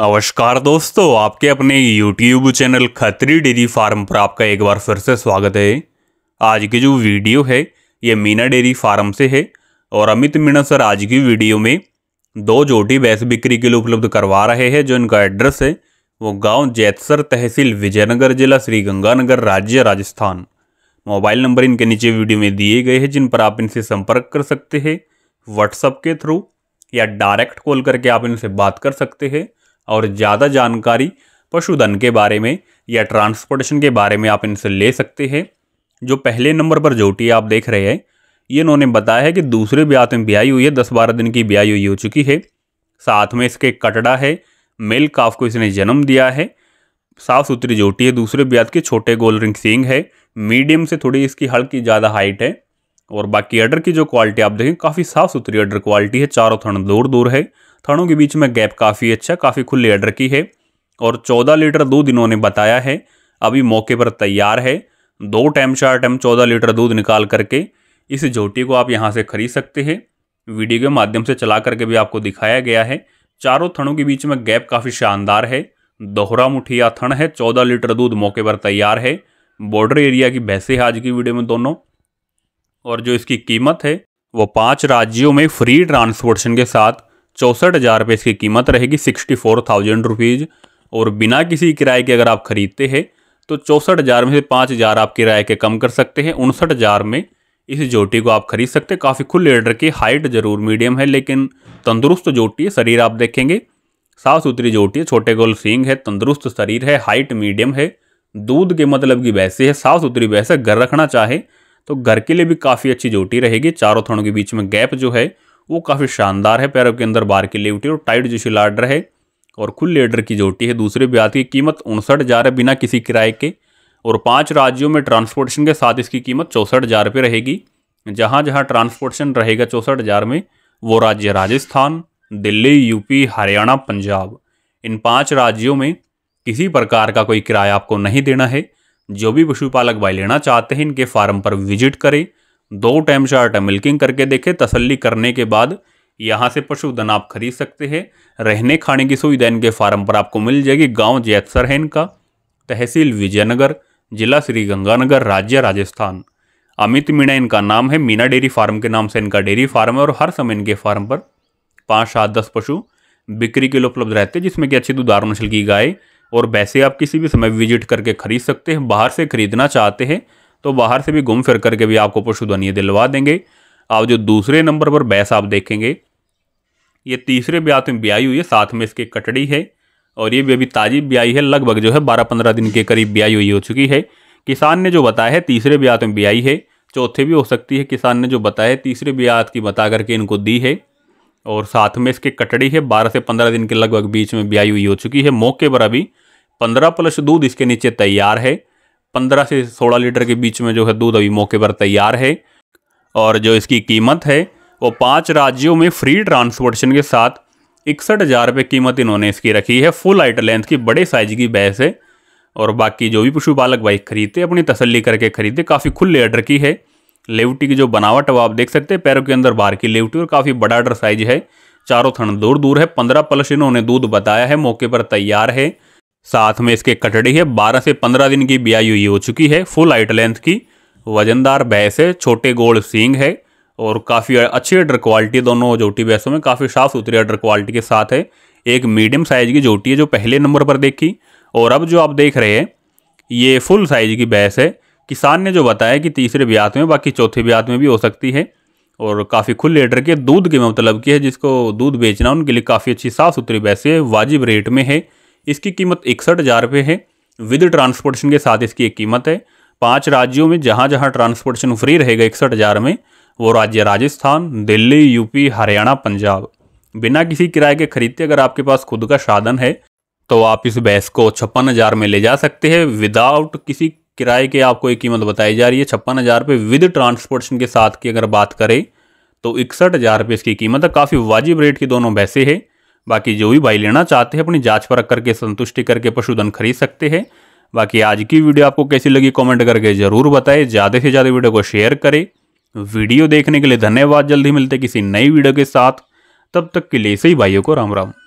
नमस्कार दोस्तों आपके अपने YouTube channel Khatri dairy farm पर आपका एक बार फिर से स्वागत है आज की जो वीडियो है ये मीना डेयरी फार्म से है और अमित मीणा सर आज की वीडियो में दो जोटी बैस बिक्री के लिए उपलब्ध करवा रहे हैं जो इनका एड्रेस है वो गांव जैतसर तहसील विजयनगर जिला श्रीगंगानगर राज्य राजस्थान मोबाइल नंबर इनके नीचे वीडियो में दिए गए हैं जिन पर आप इनसे संपर्क कर सकते हैं व्हाट्सअप के थ्रू या डायरेक्ट कॉल करके आप इनसे बात कर सकते हैं और ज़्यादा जानकारी पशुधन के बारे में या ट्रांसपोर्टेशन के बारे में आप इनसे ले सकते हैं जो पहले नंबर पर जोटी आप देख रहे हैं ये इन्होंने बताया है कि दूसरे ब्यात में ब्याई हुई है दस बारह दिन की ब्याई हुई हो चुकी है साथ में इसके कटड़ा है मेल काफ को इसने जन्म दिया है साफ सुथरी जोटी है दूसरे ब्यात के छोटे गोल रिंग सींग है मीडियम से थोड़ी इसकी हल्की ज़्यादा हाइट है और बाकी अडर की जो क्वालिटी आप देखें काफ़ी साफ सुथरी अडर क्वालिटी है चारों थन दूर दूर है थड़ों के बीच में गैप काफ़ी अच्छा काफ़ी खुली हेड रखी है और चौदह लीटर दूध इन्होंने बताया है अभी मौके पर तैयार है दो टाइम चार टाइम चौदह लीटर दूध निकाल करके इस झोटी को आप यहाँ से खरीद सकते हैं वीडियो के माध्यम से चला करके भी आपको दिखाया गया है चारों थनों के बीच में गैप काफ़ी शानदार है दोहरा मुठिया थन है चौदह लीटर दूध मौके पर तैयार है बॉर्डर एरिया की भैंसे आज की वीडियो में दोनों और जो इसकी कीमत है वो पाँच राज्यों में फ्री ट्रांसपोर्टेशन के साथ चौंसठ हज़ार रुपये इसकी कीमत रहेगी सिक्सटी फोर थाउजेंड रुपीज़ और बिना किसी किराए के अगर आप ख़रीदते हैं तो चौंसठ हज़ार में से पाँच हज़ार आप किराए के कम कर सकते हैं उनसठ हज़ार में इस जोटी को आप खरीद सकते हैं काफ़ी खुले एडर की हाइट ज़रूर मीडियम है लेकिन तंदुरुस्त जोटी है शरीर आप देखेंगे साफ सुथरी जोटी है छोटे गोल सींग है तंदुरुस्त शरीर है हाइट मीडियम है दूध के मतलब की वैसे है साफ सुथरी वैसे घर रखना चाहे तो घर के लिए भी काफ़ी अच्छी जोटी रहेगी चारों थड़ों के बीच में गैप जो है वो काफ़ी शानदार है पैरों के अंदर बार की उठी और टाइट जोशील लाडर है और खुल लेडर की जोटी है दूसरे ब्याज की कीमत उनसठ हज़ार है बिना किसी किराए के और पांच राज्यों में ट्रांसपोर्टेशन के साथ इसकी कीमत चौंसठ हज़ार रुपये रहेगी जहाँ जहाँ ट्रांसपोर्टेशन रहेगा चौंसठ हज़ार में वो राज्य राजस्थान दिल्ली यूपी हरियाणा पंजाब इन पाँच राज्यों में किसी प्रकार का कोई किराया आपको नहीं देना है जो भी पशुपालक भाई लेना चाहते हैं इनके फार्म पर विजिट करें दो टाइम चार्ट टाइम मिल्किंग करके देखें तसल्ली करने के बाद यहाँ से पशुधन आप खरीद सकते हैं रहने खाने की सुविधा इनके फार्म पर आपको मिल जाएगी गांव जैतसर है इनका तहसील विजयनगर जिला श्री गंगानगर राज्य राजस्थान अमित मीणा इनका नाम है मीना डेयरी फार्म के नाम से इनका डेयरी फार्म है और हर समय इनके फार्म पर पाँच सात दस पशु बिक्री के लिए उपलब्ध रहते हैं जिसमें कि अच्छी दुधारू नस्ल की गाय और वैसे आप किसी भी समय विजिट करके खरीद सकते हैं बाहर से खरीदना चाहते हैं तो बाहर से भी घूम फिर करके भी आपको पशु ध्वनि दिलवा देंगे आप जो दूसरे नंबर पर बैस आप देखेंगे ये तीसरे ब्यात में ब्याई हुई है साथ में इसके कटड़ी है और ये भी अभी ताज़ी ब्याई है लगभग जो है बारह पंद्रह दिन के करीब ब्याई हुई हो चुकी है किसान ने जो बताया है तीसरे ब्यात में ब्याई है चौथे भी हो सकती है किसान ने जो बताया है तीसरे ब्यात की बता करके इनको दी है और साथ में इसके कटड़ी है बारह से पंद्रह दिन के लगभग बीच में ब्याई हुई हो चुकी है मौके पर अभी पंद्रह प्लस दूध इसके नीचे तैयार है पंद्रह से सोलह लीटर के बीच में जो है दूध अभी मौके पर तैयार है और जो इसकी कीमत है वो पाँच राज्यों में फ्री ट्रांसपोर्टेशन के साथ इकसठ हज़ार रुपये कीमत इन्होंने इसकी रखी है फुल आइट लेंथ की बड़े साइज की बहस है और बाकी जो भी पशुपालक बाइक खरीदते अपनी तसल्ली करके खरीदते काफ़ी खुले ऑर्डर की है लेवटी की जो बनावट है वो आप देख सकते हैं पैरों के अंदर बाहर की लेवटी और काफ़ी बड़ा डर साइज है चारों थन दूर दूर है पंद्रह प्लस इन्होंने दूध बताया है मौके पर तैयार है साथ में इसके कटड़ी है 12 से 15 दिन की ब्याई हुई हो चुकी है फुल हाइट लेंथ की वजनदार भैंस है छोटे गोल सींग है और काफ़ी अच्छी अडर क्वालिटी दोनों जोटी भैंसों में काफ़ी साफ सुथरी अडर क्वालिटी के साथ है एक मीडियम साइज की जोटी है जो पहले नंबर पर देखी और अब जो आप देख रहे हैं ये फुल साइज की भैंस है किसान ने जो बताया कि तीसरे ब्यात में बाकी चौथे ब्यात में भी हो सकती है और काफ़ी खुले एडर के दूध के मतलब की है जिसको दूध बेचना उनके लिए काफ़ी अच्छी साफ़ सुथरी भैंस है वाजिब रेट में है इसकी कीमत इकसठ हज़ार रुपये है विद ट्रांसपोर्टेशन के साथ इसकी एक कीमत है पांच राज्यों में जहाँ जहाँ ट्रांसपोर्टेशन फ्री रहेगा इकसठ हज़ार में वो राज्य राजस्थान दिल्ली यूपी हरियाणा पंजाब बिना किसी किराए के खरीदते अगर आपके पास खुद का साधन है तो आप इस बहस को छप्पन हज़ार में ले जा सकते हैं विदाउट किसी किराए के आपको एक कीमत बताई जा रही है छप्पन हज़ार रुपये विद ट्रांसपोर्टेशन के साथ की अगर बात करें तो इकसठ हज़ार रुपये इसकी कीमत है काफ़ी वाजिब रेट की दोनों बैसे हैं बाकी जो भी भाई लेना चाहते हैं अपनी जांच परख करके संतुष्टि करके पशुधन खरीद सकते हैं बाकी आज की वीडियो आपको कैसी लगी कमेंट करके ज़रूर बताएं ज़्यादा से ज़्यादा वीडियो को शेयर करें वीडियो देखने के लिए धन्यवाद जल्दी मिलते किसी नई वीडियो के साथ तब तक के लिए सही भाइयों को राम राम